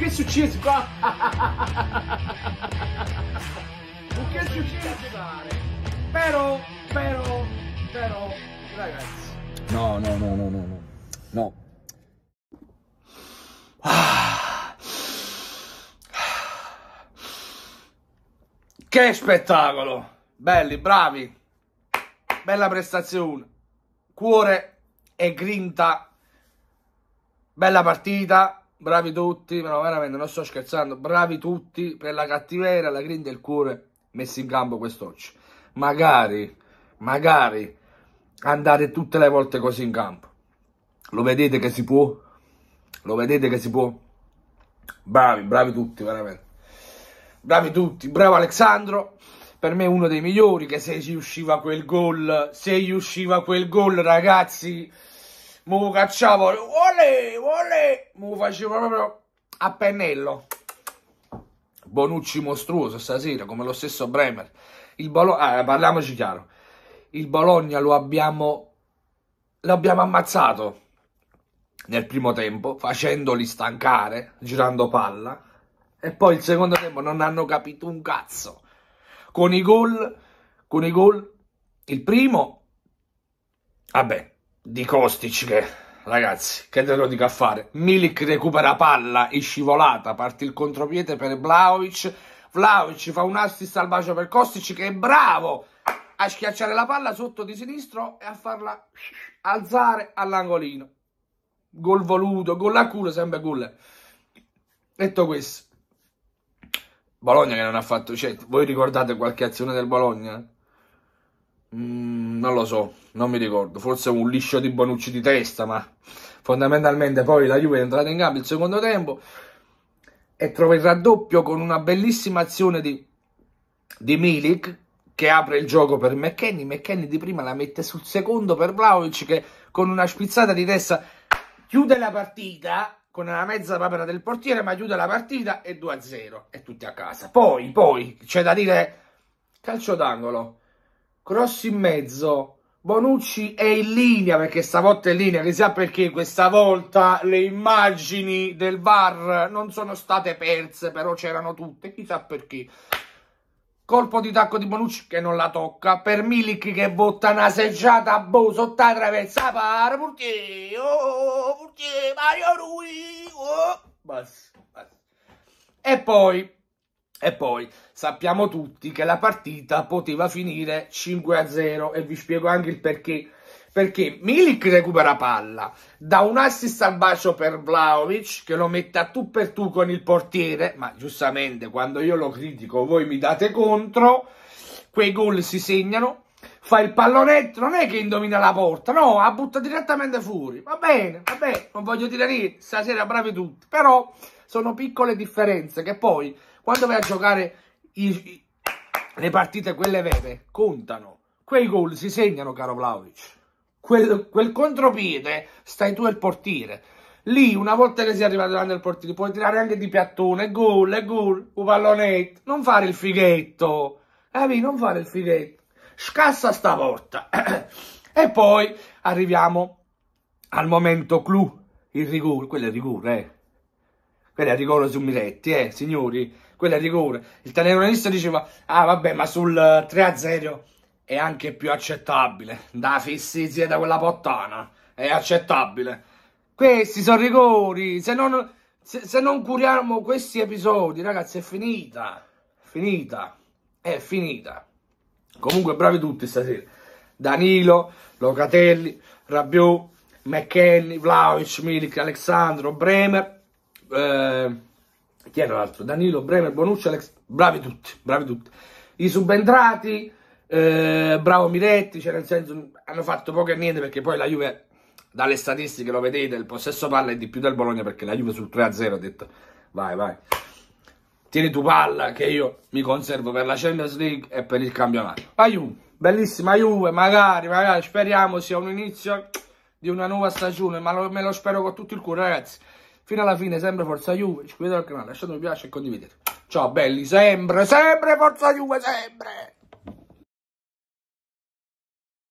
che è successo qua? che è successo? Però, però, però, ragazzi. No, no, no, no, no, no. No. Che spettacolo! Belli, bravi. Bella prestazione. Cuore e grinta. Bella partita, bravi tutti, ma veramente non sto scherzando, bravi tutti per la cattiveria, la grinta e il cuore messi in campo quest'oggi. Magari, magari andate tutte le volte così in campo. Lo vedete che si può? Lo vedete che si può? Bravi, bravi tutti, veramente. Bravi tutti, bravo Alessandro. Per me uno dei migliori che se gli usciva quel gol, se gli usciva quel gol, ragazzi, Mo cacciavo, olè, olè, mo facevo proprio a pennello. Bonucci mostruoso stasera, come lo stesso Bremer. Il Bologna, ah, parliamoci chiaro, il Bologna lo abbiamo, lo abbiamo ammazzato nel primo tempo, facendoli stancare, girando palla, e poi il secondo tempo non hanno capito un cazzo. Con i gol, con i gol, il primo, vabbè, di Kostic che, ragazzi, che te lo dico a fare? Milik recupera palla in scivolata, parte il contropiede per Vlaovic, Vlaovic fa un assist al bacio per Kostic che è bravo a schiacciare la palla sotto di sinistro e a farla alzare all'angolino. Gol voluto, gol a culo, sempre gol. Detto questo, Bologna che non ha fatto... Cioè, voi ricordate qualche azione del Bologna? Mm, non lo so, non mi ricordo, forse un liscio di Bonucci di testa, ma fondamentalmente poi la Juve è entrata in campo il secondo tempo e trova il raddoppio con una bellissima azione di, di Milik che apre il gioco per McKenny, McKenny di prima la mette sul secondo per Vlaovic che con una spizzata di testa chiude la partita con la mezza papera del portiere ma chiude la partita e 2-0 e tutti a casa. Poi, poi, c'è da dire calcio d'angolo cross in mezzo. Bonucci è in linea perché stavolta è in linea, chissà perché questa volta le immagini del VAR non sono state perse, però c'erano tutte, chissà perché. Colpo di tacco di Bonucci che non la tocca, per Milik che botta una seggiata a boh sotto la traversa, para, purché, oh, purché, Mario Rui, oh, basta, basta. E poi e poi sappiamo tutti che la partita poteva finire 5-0 e vi spiego anche il perché. Perché Milik recupera palla, dà un assist al bacio per Vlaovic che lo mette a tu per tu con il portiere, ma giustamente quando io lo critico voi mi date contro, quei gol si segnano, fa il pallonetto, non è che indovina la porta, no, la butta direttamente fuori. Va bene, va bene, non voglio dire niente, stasera bravi tutti, però sono piccole differenze che poi quando vai a giocare i, i, le partite quelle vere contano. Quei gol si segnano, caro Vlaovic. Quel, quel contropiede stai tu al portiere. Lì, una volta che sei arrivato davanti al portiere, puoi tirare anche di piattone, gol, eh, gol, un pallonetto. Non fare il fighetto. Capi? Non fare il fighetto. Scassa sta porta. e poi arriviamo al momento clou. Il rigore, quello è il rigore, eh quella è rigore su Miretti, eh, signori, quella è rigore. Il telecronista diceva, ah vabbè, ma sul 3-0 eh, è anche più accettabile, da fissi fissizia da quella pottana, è accettabile. Questi sono rigori, se non, se, se non curiamo questi episodi, ragazzi, è finita, finita, è finita. Comunque bravi tutti stasera. Danilo, Locatelli, Rabiot, McKenny, Vlaovic, Milik, Alessandro, Bremer, eh, chi era l'altro? Danilo, Bremer, Bonucci, Alex, bravi tutti, bravi tutti. I subentrati, eh, bravo Miretti, cioè nel senso hanno fatto poco e niente perché poi la Juve, dalle statistiche lo vedete, il possesso palla è di più del Bologna perché la Juve sul 3-0 ha detto vai vai, tieni tu palla che io mi conservo per la Champions League e per il campionato. La bellissima Juve, magari, magari, speriamo sia un inizio di una nuova stagione, ma lo, me lo spero con tutto il cuore ragazzi. Fino alla fine, sempre Forza Juve. Ci vediamo al canale, lasciate un mi piace e condividete. Ciao belli, sempre, sempre Forza Juve, sempre!